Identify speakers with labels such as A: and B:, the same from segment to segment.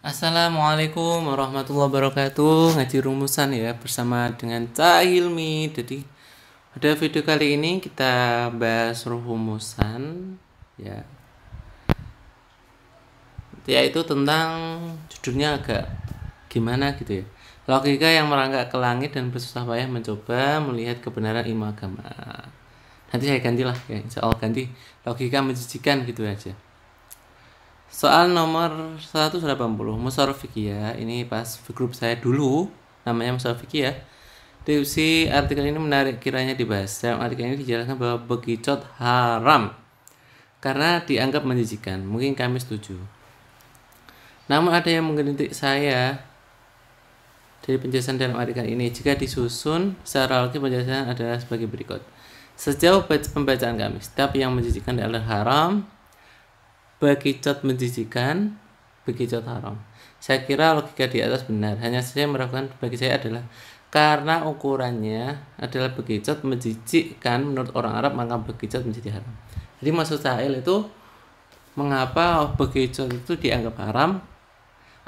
A: Assalamualaikum warahmatullahi wabarakatuh Ngaji rumusan ya bersama dengan Cahilmi Jadi pada video kali ini kita bahas rumusan ya yaitu tentang judulnya agak gimana gitu ya logika yang merangkak ke langit dan bersusah payah mencoba melihat kebenaran ilmu agama nanti saya gantilah ya insya Allah ganti logika menjijikan gitu aja Soal nomor 180 Musorofik ya. Ini pas grup saya dulu namanya Musorofik ya. artikel ini menarik kiranya dibahas. Dalam artikel ini dijelaskan bahwa begicot haram karena dianggap menjijikan. Mungkin kami setuju. Namun ada yang menggelitik saya dari penjelasan dalam artikel ini. Jika disusun secara logis penjelasan adalah sebagai berikut. Sejauh pembacaan kami, setiap yang menjijikan adalah haram, bekicot menjijikan bekicot haram saya kira logika di atas benar hanya saja meragukan bagi saya adalah karena ukurannya adalah bekicot menjijikan. menurut orang Arab maka bekicot menjadi haram jadi maksud saya itu mengapa bekicot itu dianggap haram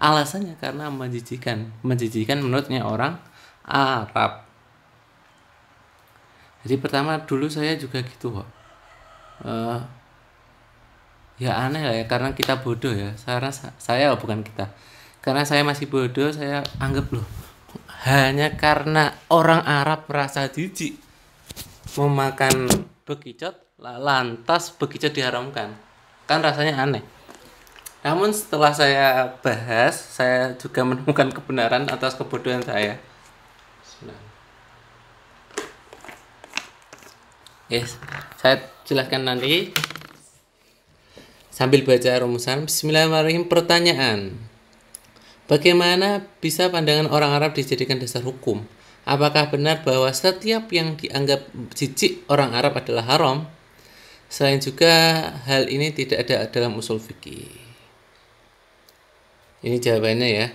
A: alasannya karena menjijikan menjijikan menurutnya orang Arab jadi pertama dulu saya juga gitu kok ya aneh lah ya karena kita bodoh ya karena saya oh, bukan kita karena saya masih bodoh saya anggap loh hanya karena orang Arab merasa jijik memakan bekicot lantas bekicot diharamkan kan rasanya aneh namun setelah saya bahas saya juga menemukan kebenaran atas kebodohan saya yes saya jelaskan nanti Sambil baca rumusan, Bismillahirrahmanirrahim, pertanyaan. Bagaimana bisa pandangan orang Arab dijadikan dasar hukum? Apakah benar bahwa setiap yang dianggap jijik orang Arab adalah haram? Selain juga hal ini tidak ada dalam usul fikih. Ini jawabannya ya.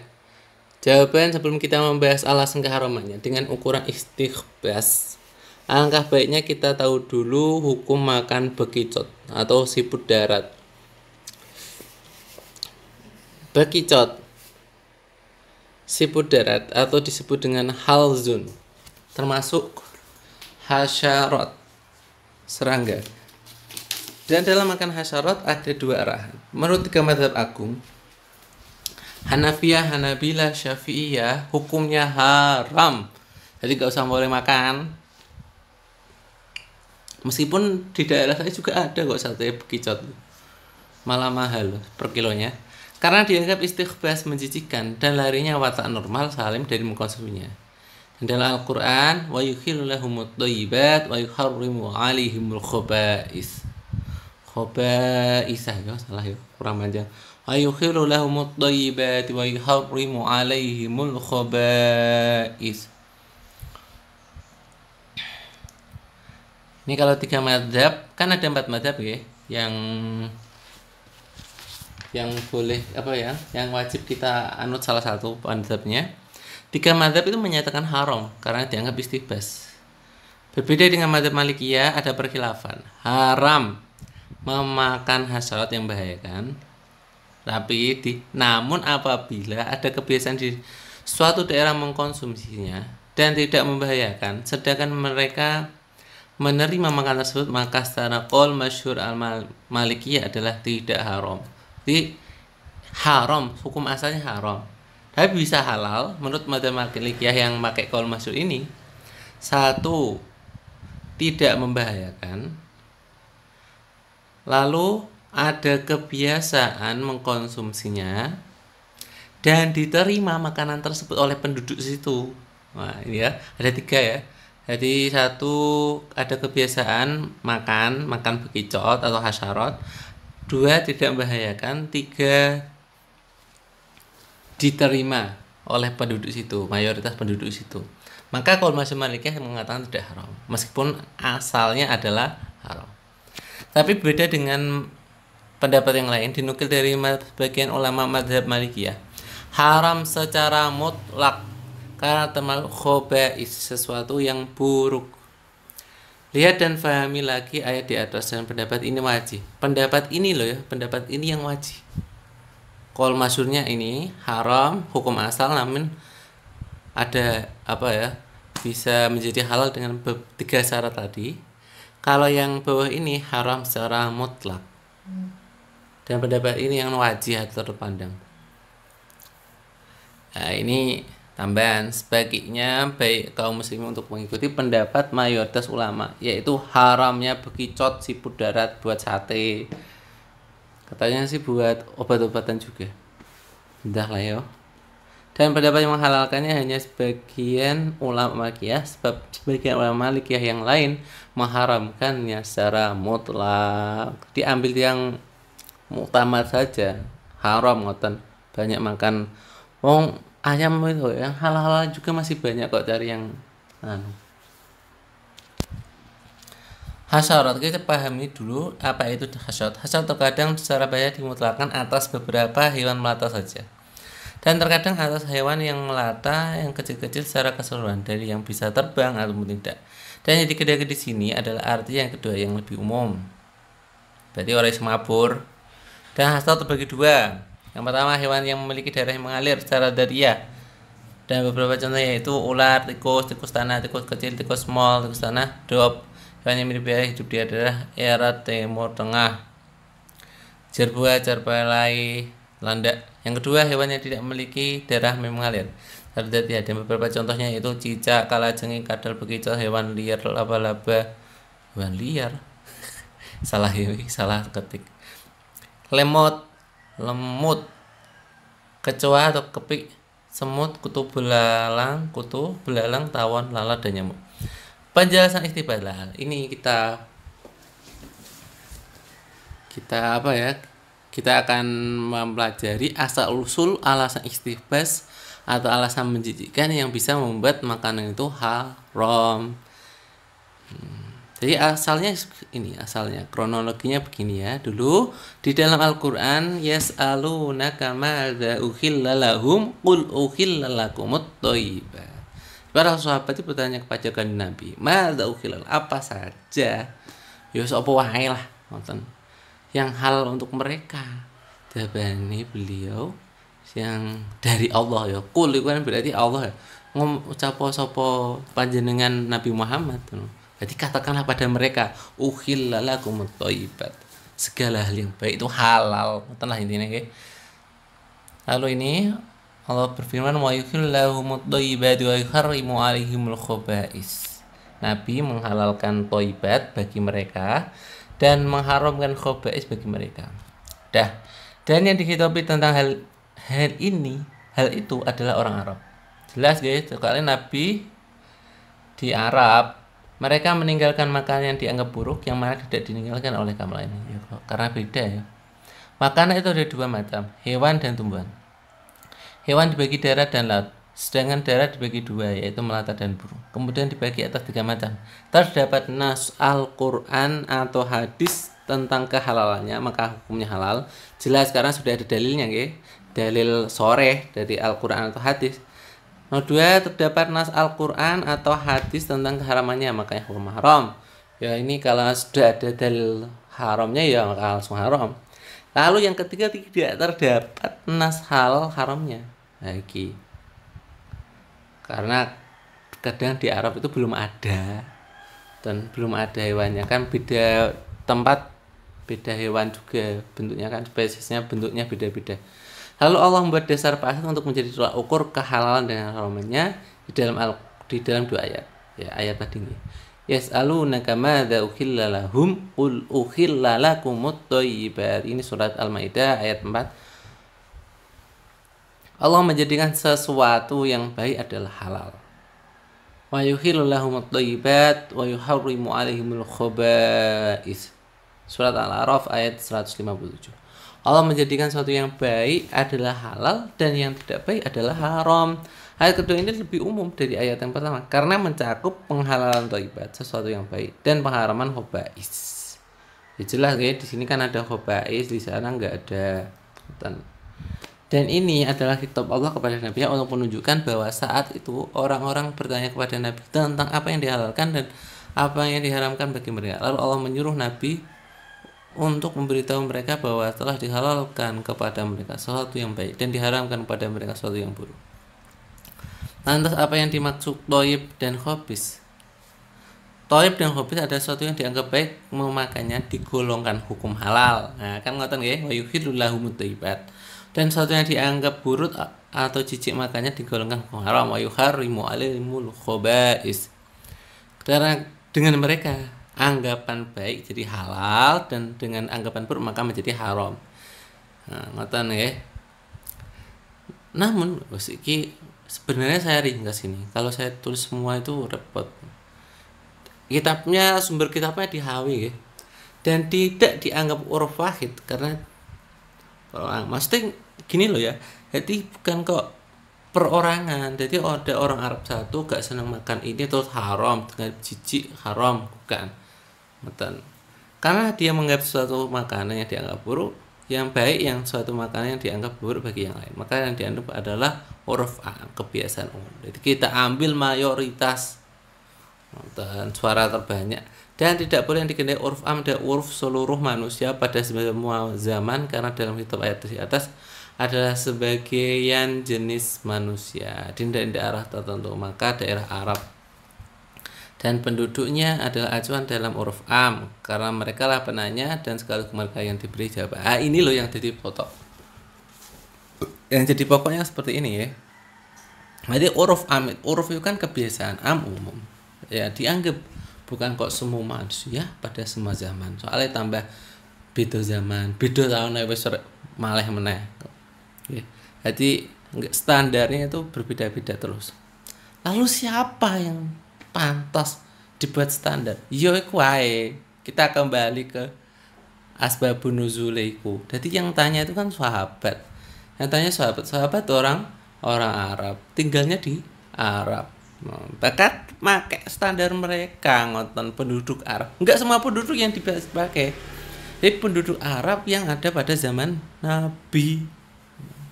A: Jawaban sebelum kita membahas alasan keharamannya dengan ukuran istighbas. Alangkah baiknya kita tahu dulu hukum makan bekicot atau siput darat. Bekicot Siput darat atau disebut dengan halzun Termasuk hasyarot Serangga Dan dalam makan hasyarot ada dua arahan Menurut tiga madhab agung Hanafiyah, Hanabilah, Syafi'iyah Hukumnya haram Jadi gak usah boleh makan Meskipun di daerah saya juga ada kok sate bekicot Malah mahal per kilonya karena dianggap istighbas menjijikan dan larinya watak normal salim dari mengkonsumsinya. Dan dalam Al-Quran, wa yukhilulahumut doyibat wa yukharrimu alihimul khobais. Khobaisah ya, salah ya, kurang panjang. Wa yukhilulahumut doyibat wa yukharrimu alaihimul khobais. Ini kalau tiga madhab, kan ada empat madhab ya, yang yang boleh apa ya yang wajib kita anut salah satu mazhabnya tiga mazhab itu menyatakan haram karena dianggap istibas berbeda dengan mazhab malikiyah ada perkilafan haram memakan hasrat yang membahayakan tapi di namun apabila ada kebiasaan di suatu daerah mengkonsumsinya dan tidak membahayakan sedangkan mereka menerima makanan tersebut maka secara kol masyur al malikiyah adalah tidak haram jadi haram hukum asalnya haram tapi bisa halal menurut madhab malikiyah yang pakai kol masuk ini satu tidak membahayakan lalu ada kebiasaan mengkonsumsinya dan diterima makanan tersebut oleh penduduk situ Nah, ini ya ada tiga ya jadi satu ada kebiasaan makan makan bekicot atau hasarot dua tidak membahayakan tiga diterima oleh penduduk situ mayoritas penduduk situ maka kalau masih Malikiyah mengatakan tidak haram meskipun asalnya adalah haram tapi beda dengan pendapat yang lain dinukil dari sebagian ulama madhab Malikiyah haram secara mutlak karena termasuk khobais sesuatu yang buruk Lihat dan fahami lagi ayat di atas dan pendapat ini wajib. Pendapat ini loh ya, pendapat ini yang wajib. Kol masurnya ini haram, hukum asal namun ada apa ya? Bisa menjadi halal dengan tiga syarat tadi. Kalau yang bawah ini haram secara mutlak. Dan pendapat ini yang wajib atau terpandang. Nah, ini Tambahan, sebaiknya baik kaum muslim untuk mengikuti pendapat mayoritas ulama, yaitu haramnya bekicot siput darat buat sate. Katanya sih buat obat-obatan juga. dah lah ya. Dan pendapat yang menghalalkannya hanya sebagian ulama Malikiyah, sebab sebagian ulama Malikiyah yang lain mengharamkannya secara mutlak. Diambil yang utama saja, haram ngoten. Banyak makan wong ayam itu yang hal-hal juga masih banyak kok dari yang anu hasyarat kita pahami dulu apa itu hasyarat hasyarat terkadang secara banyak dimutlakan atas beberapa hewan melata saja dan terkadang atas hewan yang melata yang kecil-kecil secara keseluruhan dari yang bisa terbang atau tidak dan yang gede di sini adalah arti yang kedua yang lebih umum berarti orang semapur dan hasrat terbagi dua yang pertama hewan yang memiliki darah yang mengalir secara daria dan beberapa contoh yaitu ular, tikus, tikus tanah, tikus kecil, tikus small tikus tanah, drop. Hewan yang berbahaya hidup di adalah era Timur Tengah. jerbua, cerbalai, landak. Yang kedua, hewan yang tidak memiliki darah yang mengalir. Terdapat ya, dan beberapa contohnya yaitu cicak, kalajengking kadal begitu hewan liar, laba-laba, hewan liar. salah ini, salah ketik. Lemot, lemut kecoa atau kepik semut kutu belalang kutu belalang tawon lalat dan nyamuk penjelasan istibalah ini kita kita apa ya kita akan mempelajari asal usul alasan istibas atau alasan menjijikkan yang bisa membuat makanan itu haram. Hmm. Jadi asalnya ini asalnya kronologinya begini ya. Dulu di dalam Al-Qur'an yas'alunaka ma'adha uhillalahum qul lalakumut thayyibat. Para sahabat itu bertanya kepada kan Nabi, "Mada uhil apa saja?" Ya sapa wae lah ngoten. Yang hal untuk mereka. Jawabane beliau yang dari Allah ya. Qul itu kan berarti Allah ya. Ngom sapa panjenengan Nabi Muhammad. Tuh. Jadi katakanlah pada mereka, uhillalakum thayyibat. Segala hal yang baik itu halal. Tenang intinya kayak. Lalu ini Allah berfirman wa yuhillahum thayyibat wa yuharrimu alaihimul khobais. Nabi menghalalkan toibat bagi mereka dan mengharamkan khobais bagi mereka. Dah. Dan yang diketahui tentang hal hal ini, hal itu adalah orang Arab. Jelas guys, kalian Nabi di Arab mereka meninggalkan makanan yang dianggap buruk yang mana tidak ditinggalkan oleh kaum lainnya. Ya, karena beda ya. Makanan itu ada dua macam, hewan dan tumbuhan. Hewan dibagi darat dan laut, sedangkan darat dibagi dua yaitu melata dan burung. Kemudian dibagi atas tiga macam. Terdapat nas Al-Qur'an atau hadis tentang kehalalannya maka hukumnya halal. Jelas sekarang sudah ada dalilnya, ya Dalil sore dari Al-Qur'an atau hadis Nomor dua terdapat nas Al-Qur'an atau hadis tentang keharamannya makanya hukum haram. Ya ini kalau sudah ada dalil haramnya ya maka langsung haram. Lalu yang ketiga tidak terdapat nas hal haramnya. lagi nah, Karena kadang di Arab itu belum ada dan belum ada hewannya kan beda tempat beda hewan juga bentuknya kan spesiesnya bentuknya beda-beda. Lalu Allah membuat dasar pasal untuk menjadi tolak ukur kehalalan dan haramnya di dalam al di dalam dua ayat. Ya, ayat tadi ini. Yas'alunaka madza ukhilla lahum qul ukhilla lakumut thayyibat. Ini surat Al-Maidah ayat 4. Allah menjadikan sesuatu yang baik adalah halal. Wa yuhillu lahumut thayyibat wa yuharrimu alaihimul khaba'is. Surat Al-A'raf ayat 157. Allah menjadikan sesuatu yang baik adalah halal dan yang tidak baik adalah haram. Ayat kedua ini lebih umum dari ayat yang pertama karena mencakup penghalalan toibat sesuatu yang baik dan pengharaman hobais. Ya jelas ya di sini kan ada hobais di sana nggak ada. Dan ini adalah kitab Allah kepada Nabi untuk menunjukkan bahwa saat itu orang-orang bertanya kepada Nabi tentang apa yang dihalalkan dan apa yang diharamkan bagi mereka. Lalu Allah menyuruh Nabi untuk memberitahu mereka bahwa telah dihalalkan kepada mereka sesuatu yang baik dan diharamkan kepada mereka sesuatu yang buruk. Lantas apa yang dimaksud toib dan hobis? Toib dan hobis ada sesuatu yang dianggap baik memakannya digolongkan hukum halal. Nah, kan ngotot nggih, wa yuhillulahumut thayyibat. Dan sesuatu yang dianggap buruk atau cicik makannya digolongkan hukum haram wa yuharrimu alimul khobais. Karena dengan mereka anggapan baik jadi halal dan dengan anggapan buruk maka menjadi haram. Nah, ya. Namun iki sebenarnya saya ringkas ini. Kalau saya tulis semua itu repot. Kitabnya sumber kitabnya di HW ya. Dan tidak dianggap uruf wahid karena orang maksudnya gini loh ya. Jadi bukan kok perorangan jadi ada orang Arab satu gak senang makan ini terus haram dengan jijik haram bukan Betul. Karena dia menganggap suatu makanan yang dianggap buruk, yang baik yang suatu makanan yang dianggap buruk bagi yang lain. Maka yang dianggap adalah uruf kebiasaan umum. Jadi kita ambil mayoritas dan suara terbanyak dan tidak boleh yang dikenai uruf A dan uruf seluruh manusia pada semua zaman karena dalam hitam ayat di atas adalah sebagian jenis manusia di daerah tertentu maka daerah Arab dan penduduknya adalah acuan dalam uruf am karena mereka lah penanya dan segala mereka yang diberi jawaban ah, ini loh yang jadi pokok yang jadi pokoknya seperti ini ya jadi uruf am uruf itu kan kebiasaan am umum ya dianggap bukan kok semua manusia pada semua zaman soalnya tambah beda zaman beda tahun besok ya, malah meneh ya. jadi standarnya itu berbeda-beda terus lalu siapa yang pantas dibuat standar yo kuai, kita kembali ke asbabun nuzuliku jadi yang tanya itu kan sahabat yang tanya sahabat sahabat orang orang Arab tinggalnya di Arab bahkan pakai standar mereka ngoten penduduk Arab Enggak semua penduduk yang dipakai jadi penduduk Arab yang ada pada zaman Nabi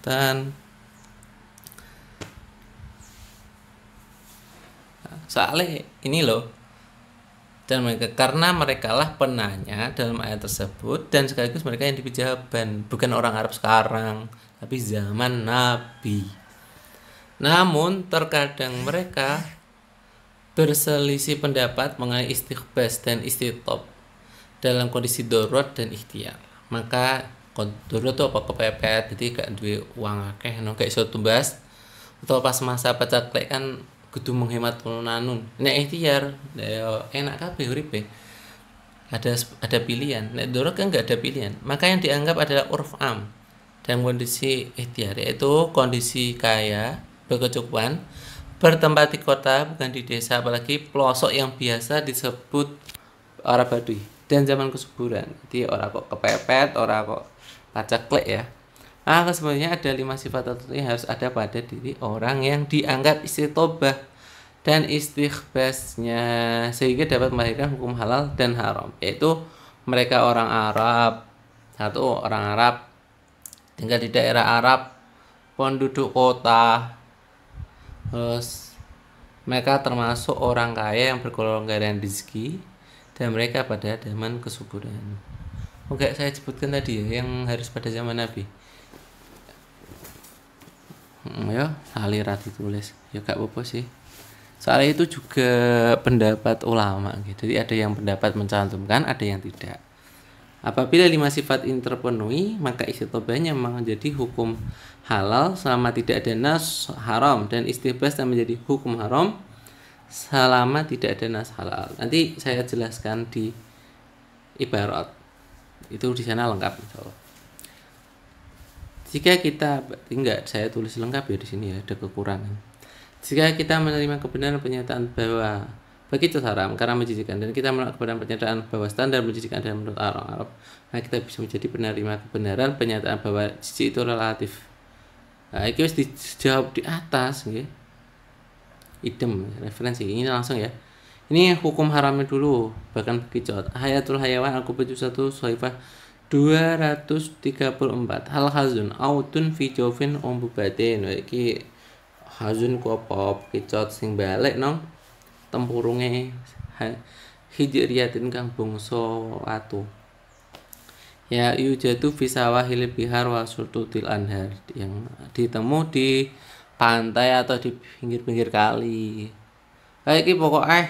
A: dan soalnya ini loh dan mereka karena mereka lah penanya dalam ayat tersebut dan sekaligus mereka yang dijawaban bukan orang Arab sekarang tapi zaman Nabi namun terkadang mereka berselisih pendapat mengenai istighbas dan istitop dalam kondisi dorot dan ikhtiar maka dorot itu apa kepepet jadi gak duit uang akeh no gak iso tumbas atau pas masa pacaklik kan kudu menghemat nanun. nek ikhtiar enak kabeh uripe ada ada pilihan nek dorok kan nggak ada pilihan maka yang dianggap adalah urf am Dan kondisi ikhtiar yaitu kondisi kaya berkecukupan bertempat di kota bukan di desa apalagi pelosok yang biasa disebut orang badui dan zaman kesuburan jadi orang kok kepepet orang kok pacaklek ya ah sebenarnya ada lima sifat tertentu yang harus ada pada diri orang yang dianggap istri istitobah dan istighbasnya sehingga dapat melahirkan hukum halal dan haram yaitu mereka orang Arab satu orang Arab tinggal di daerah Arab penduduk kota terus mereka termasuk orang kaya yang berkelonggaran rezeki dan mereka pada zaman kesuburan Oke, saya sebutkan tadi ya yang harus pada zaman Nabi hmm, ya rati tulis. ya gak apa-apa sih soalnya itu juga pendapat ulama gitu jadi ada yang pendapat mencantumkan ada yang tidak apabila lima sifat terpenuhi maka istitobahnya menjadi hukum halal selama tidak ada nas haram dan istibas menjadi hukum haram selama tidak ada nas halal nanti saya jelaskan di ibarat itu di sana lengkap insyaallah jika kita enggak saya tulis lengkap ya di sini ya, ada kekurangan. Jika kita menerima kebenaran pernyataan bahwa begitu haram karena menjijikan dan kita menolak kebenaran pernyataan bahwa standar menjijikan dan menurut orang Arab, nah kita bisa menjadi penerima kebenaran pernyataan bahwa cici itu relatif. Nah, itu harus dijawab di atas, ya. Idem, referensi ini langsung ya. Ini hukum haramnya dulu, bahkan bekicot. Hayatul hayawan aku satu soifah. 234 hal hazun autun fi jawfin ombu batin nah, iki hazun ku apa kicot sing balik nang tempurunge hijriyatin kang bungso atu ya yujatu fi sawahil bihar wa surtutil anhar yang ditemu di pantai atau di pinggir-pinggir kali kayak iki pokoknya eh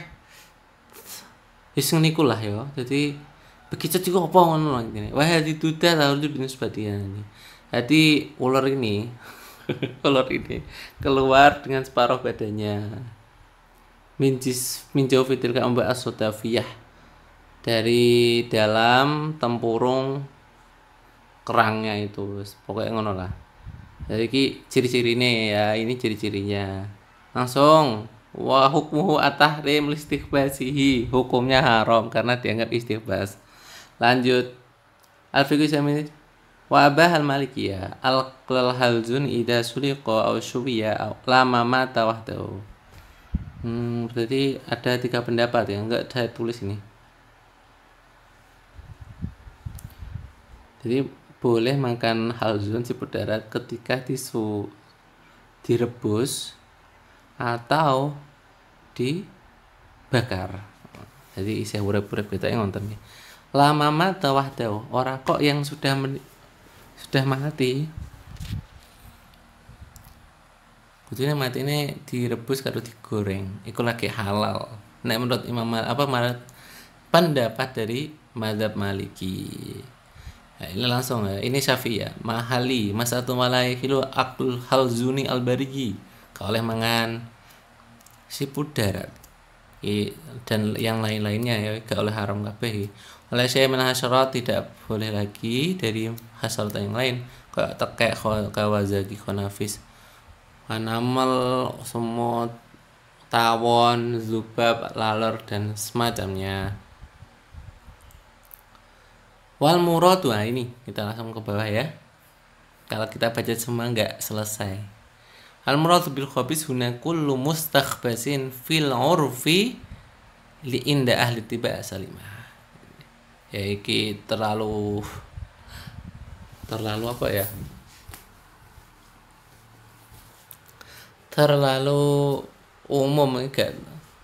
A: iseng niku lah ya jadi begitu juga apa ngono lho wah Wa hadi tuta tahurju bin sebatian. Hati ya, ular ini ular ini keluar dengan separuh badannya. Minjis minjau fitil ambak asodafiyah dari dalam tempurung kerangnya itu pokoknya ngono lah jadi ki ciri-ciri ini ya ini ciri-cirinya langsung wah hukmuhu atahrim listikbasihi hukumnya haram karena dianggap istighbas Lanjut. Al-fiqhu islami wa abah al-malikiyah al-qlal halzun ida suliqa aw syubiya aw lama mata wahdahu. Hmm, berarti ada tiga pendapat ya, enggak saya tulis ini. Jadi boleh makan halzun siput darat ketika tisu direbus atau dibakar. Jadi saya urep-urep kita yang nonton nih lama mata wahdau orang kok yang sudah sudah mati kuncinya mati ini direbus karo digoreng. itu lagi halal. Nek menurut Imam Mal apa marat pendapat dari Madhab Maliki. nah, ini langsung ya. Ini ya Mahali masatu kilo akul halzuni albarigi. Kau oleh mangan siput darat. dan yang lain-lainnya ya gak oleh haram kabeh oleh saya menhasyarat tidak boleh lagi dari hasrat yang lain kayak tekek kawazaki konafis anamal semut tawon zubab laler dan semacamnya wal murad wah ini kita langsung ke bawah ya kalau kita baca semua nggak selesai al murad bil khabis huna kullu mustakhbasin fil urfi li inda ahli tiba salimah ya iki terlalu terlalu apa ya terlalu umum enggak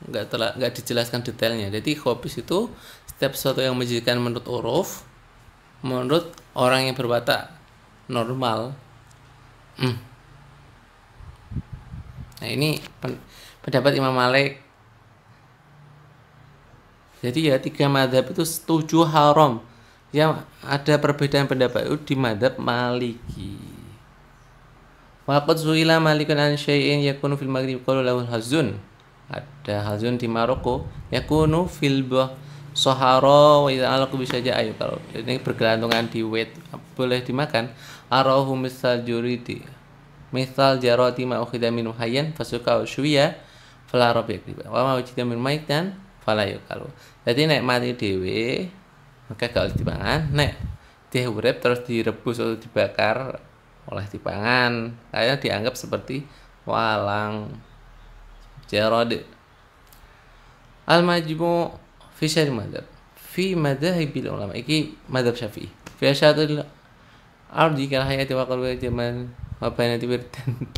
A: enggak terla, enggak dijelaskan detailnya jadi hobis itu setiap sesuatu yang menjadikan menurut uruf menurut orang yang berwatak normal hmm. nah ini pendapat Imam Malik jadi ya tiga madhab itu setuju haram. yang ada perbedaan pendapat itu di madhab maliki. Waqad suila malikun an syai'in yakunu fil maghrib qalu lahu hazun. Ada hazun di Maroko yakunu fil bah sahara wa idza alaqu bi syaja'in kalau ini bergelantungan di wet boleh dimakan arahu misal juridi misal jarati ma ukhida min hayyan fasuka ushwiya fala rabiq wa ma ukhida min dan fala yukalu jadi nek mati dewe maka gak oleh dipangan. Nek dia urep terus direbus atau dibakar oleh dipangan. Kayaknya dianggap seperti walang jarod. Al-majmu fi syari madhab. Fi madhahibil ulama. Iki madhab syafi'i. Fi asyatul ardi kal hayati wa qalbi jaman wa bainati wirdan.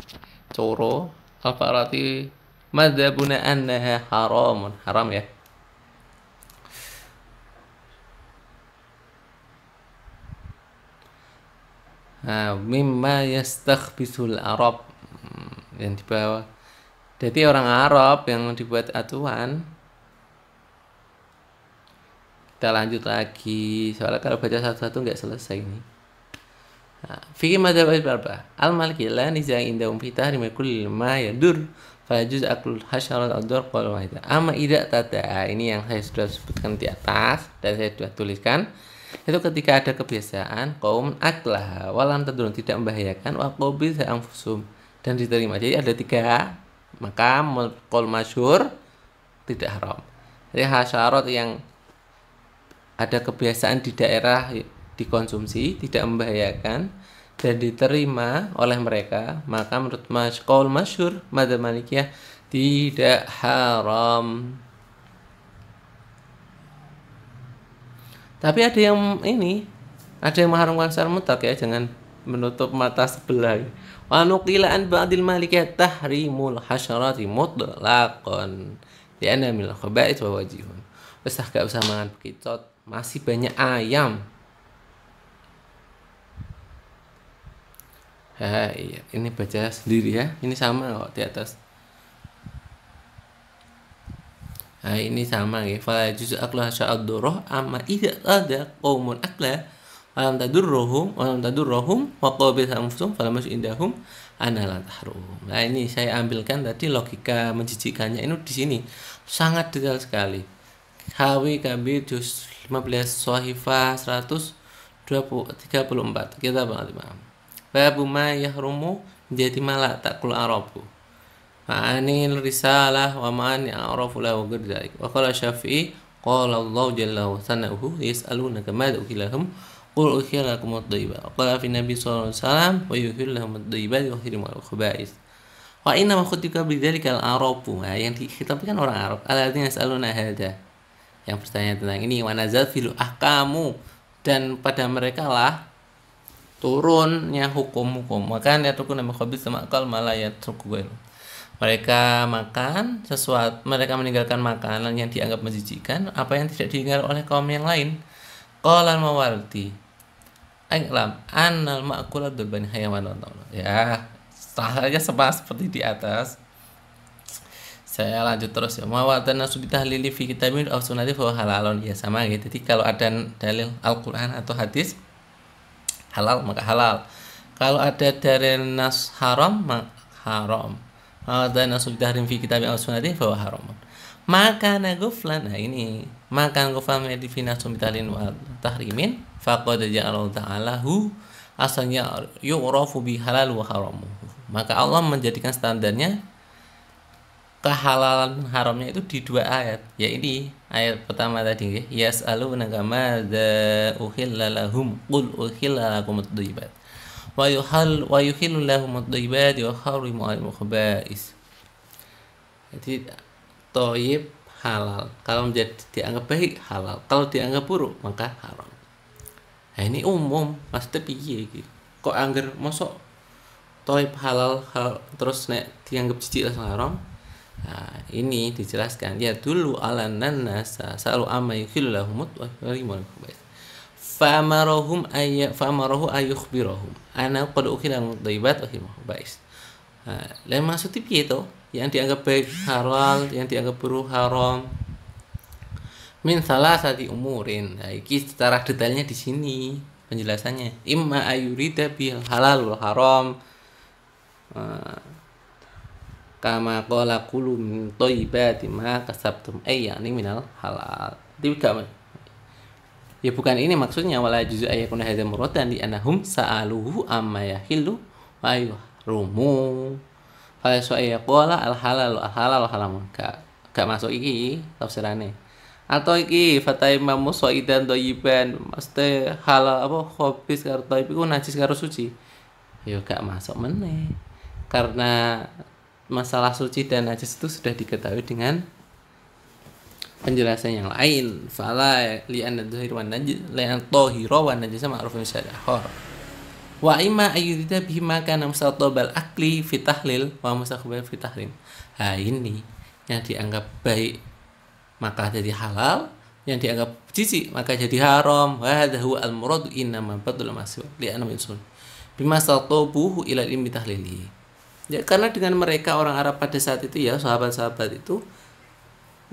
A: Coro al-farati madhabuna annaha haramun. Haram ya. uh, mimma yastakhbisul Arab hmm, yang dibawa jadi orang Arab yang dibuat atuan. kita lanjut lagi soalnya kalau baca satu-satu nggak selesai ini Fikih madzhab berapa? Al Maliki la nizaa inda um fitah di makul ma yadur dur. juz akul hasyarat adur qawl wahida. Amma idak tata. Ini yang saya sudah sebutkan di atas dan saya sudah tuliskan itu ketika ada kebiasaan kaum aklah walam tadrun tidak membahayakan wa anfusum dan diterima. Jadi ada tiga maka kol masyhur tidak haram. Jadi hasyarat yang ada kebiasaan di daerah dikonsumsi tidak membahayakan dan diterima oleh mereka maka menurut mas kaul masyur malikiyah tidak haram Tapi ada yang ini, ada yang mengharumkan secara mutlak ya, jangan menutup mata sebelah. Wa nuqilaan ba'dil malikiyah tahrimul hasyarati mutlaqan. Li'anna mil khaba'it wa wajihun. Usah gak usah mangan bekicot, masih banyak ayam. Ha, iya. ini baca sendiri ya. Ini sama kok di atas. Nah, ini sama ya. Fala juzu akla sya'adurroh amma idha ada qawmun akla walam tadurrohum walam tadurrohum wa qabil hamfusum falamas indahum anala tahrum. Nah ini saya ambilkan tadi logika menjijikannya ini di sini sangat detail sekali. Hawi KB juz 15 Sohifa 124 kita banget bang, Babu ma yahrumu jadi malak takul arabu anil risalah wa ma'ani a'rafu lahu gerdaik wa qala syafi'i qala Allah jalla wa sanahu yas'aluna kama ukhilahum qul ukhilakum ad-dhaiba wa qala fi nabi saw. alaihi wasallam wa yuhillahum ad-dhaiba wa khirimu al-khaba'is wa inna ma'khutika bidzalika al-arabu nah, yang dikhitabkan orang Arab alladzina yas'aluna hadha yang bertanya tentang ini wa nazal fil ahkamu dan pada mereka lah turunnya hukum-hukum maka ya tukun nama khabis sama akal malaya truk mereka makan sesuatu, mereka meninggalkan makanan yang dianggap menjijikan. apa yang tidak diingat oleh kaum yang lain. Qala mawardi. Alam anal ma'kula yang bani hayawan Ya, sahaja sama seperti di atas. Saya lanjut terus ya. Mawatan nasubitah lili fi kitabin aw sunnati fa halalun. Ya sama gitu. Jadi kalau ada dalil Al-Qur'an atau hadis halal maka halal. Kalau ada dalil nas haram maka haram dan asubdahrin fi kitab aw sunnatin fa haram maka naguflan nah ini maka naguflan medifina sumbitalin wa tahrimin faqad ja'ala ta'ala hu asalnya yu'rafu bi halal wa haram maka Allah menjadikan standarnya kehalalan haramnya itu di dua ayat ya ini ayat pertama tadi ya yas'alunaka madza uhilla lahum qul uhilla lakum wa wayuhillu wa ad wa yuharrimu al jadi toyib halal kalau menjadi dianggap baik halal kalau dianggap buruk maka haram nah ini umum mas piye gitu kok angger mosok toib halal, halal terus nek dianggap jijik langsung haram nah, ini dijelaskan ya dulu ala nasa salu amma yukhillu lahumut wa yukhillu Famarahum ayya kalau ayukhbirahum. Ana qad ukhila mah baik. lain masuk tipi itu Yang dianggap baik halal, yang dianggap buruk haram. Min salah sati umurin. Nah, iki secara detailnya di sini penjelasannya. Imma ayurida bil halal wal haram. Kama qala qulu min thayyibati ma kasabtum ini minal halal. Tiga Ya bukan ini maksudnya wala juzu ayakun hadza muradan di anahum sa'aluhu amma yahillu wa yuhrumu. Fala su'aya qala al halal al halal halamun. Gak gak masuk iki tafsirane. Atau iki fataimamu soidan thayyiban mesti halal apa khabis karo thayyib iku najis karo suci. Ya gak masuk meneh. Karena masalah suci dan najis itu sudah diketahui dengan penjelasan yang lain fala li anna dhahir wan najis la an tahira wan najis ma'ruf musadahar wa ima ayyurida bihi ma kana mustatobal akli fi tahlil wa musal fi tahrim ha ini yang dianggap baik maka jadi halal yang dianggap jijik maka jadi haram wa hadha huwa al murad inna ma batul masuk li anna insun bima satobuhu ila ilmi tahlili ya, karena dengan mereka orang Arab pada saat itu ya sahabat-sahabat itu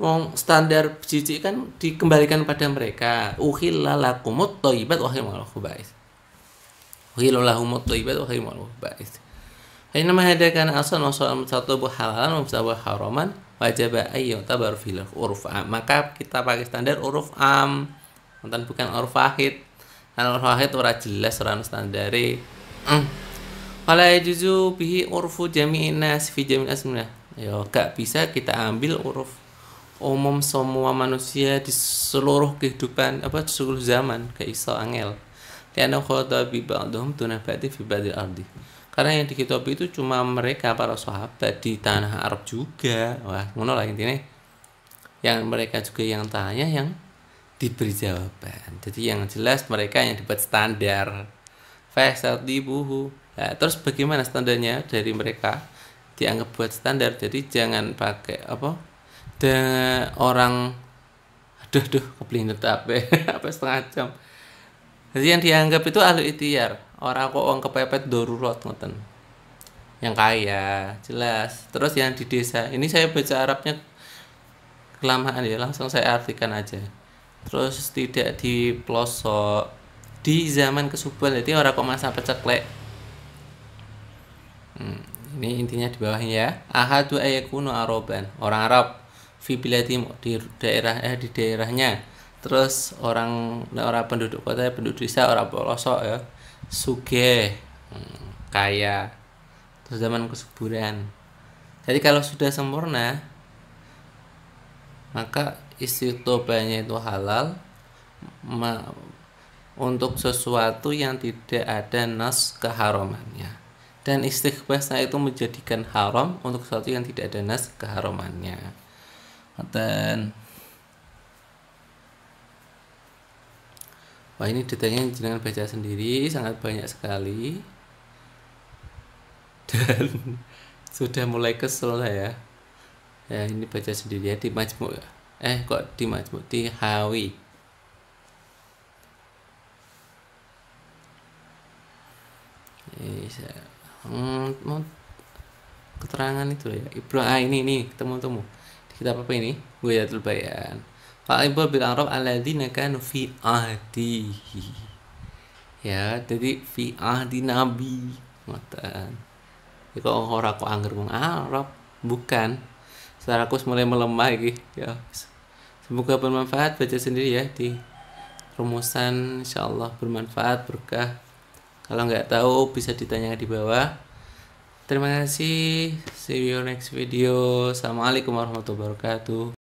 A: Wong standar cici kan dikembalikan pada mereka. Uhillalakumut thayyibat wa khairu khaba'is. Uhillalahumut thayyibat wa khairu khaba'is. Inna nama hadakan asal satu buah halalan wa mutatabu haraman wajib ayyu tabar fil uruf am. Maka kita pakai standar uruf am. Mungkin bukan uruf wahid. Karena uruf wahid ora jelas ora standare. Hmm. Wala yajuzu bihi urfu jami'in nas fi jami'il asmina. Ya, Yo gak bisa kita ambil uruf umum semua manusia di seluruh kehidupan apa di seluruh zaman kayak iso angel karena khotabi ba'dhum tunabati fi badil ardi karena yang dikitopi itu cuma mereka para sahabat di tanah Arab juga wah ngono lah intinya yang mereka juga yang tanya yang diberi jawaban jadi yang jelas mereka yang dibuat standar di buhu nah, terus bagaimana standarnya dari mereka dianggap buat standar jadi jangan pakai apa ada orang aduh aduh kepelindet apa apa setengah jam jadi yang dianggap itu ahli ikhtiar orang kok uang kepepet dorurot ngoten yang kaya jelas terus yang di desa ini saya baca Arabnya kelamaan ya langsung saya artikan aja terus tidak di pelosok di zaman kesubuhan jadi orang kok masa peceklek hmm, ini intinya di bawahnya ya ahadu ayakuno aroban orang Arab Vibilati di daerah eh di daerahnya terus orang nah, orang penduduk kota penduduk desa orang pelosok ya suge hmm, kaya terus zaman kesuburan jadi kalau sudah sempurna maka isi tobanya itu halal ma untuk sesuatu yang tidak ada nas keharamannya dan istighfasnya itu menjadikan haram untuk sesuatu yang tidak ada nas keharamannya Ngoten. Wah, ini detailnya jenengan baca sendiri, sangat banyak sekali. Dan sudah mulai kesel lah Ya, Ya ini baca sendiri ya di majmuk. Eh, kok di majmuk di Hawi. Eh, hmm, keterangan itu ya. Ibro ah ini nih, ketemu-temu kita apa ini gue Ghayatul Bayan Fa'ibul bil Arab alladzina kanu fi ahdi ya jadi fi ahdi nabi ngoten iku ora kok anger wong Arab bukan secara aku mulai melemah iki ya semoga bermanfaat baca sendiri ya di rumusan insyaallah bermanfaat berkah kalau nggak tahu bisa ditanya di bawah Terima kasih. See you next video. Assalamualaikum warahmatullahi wabarakatuh.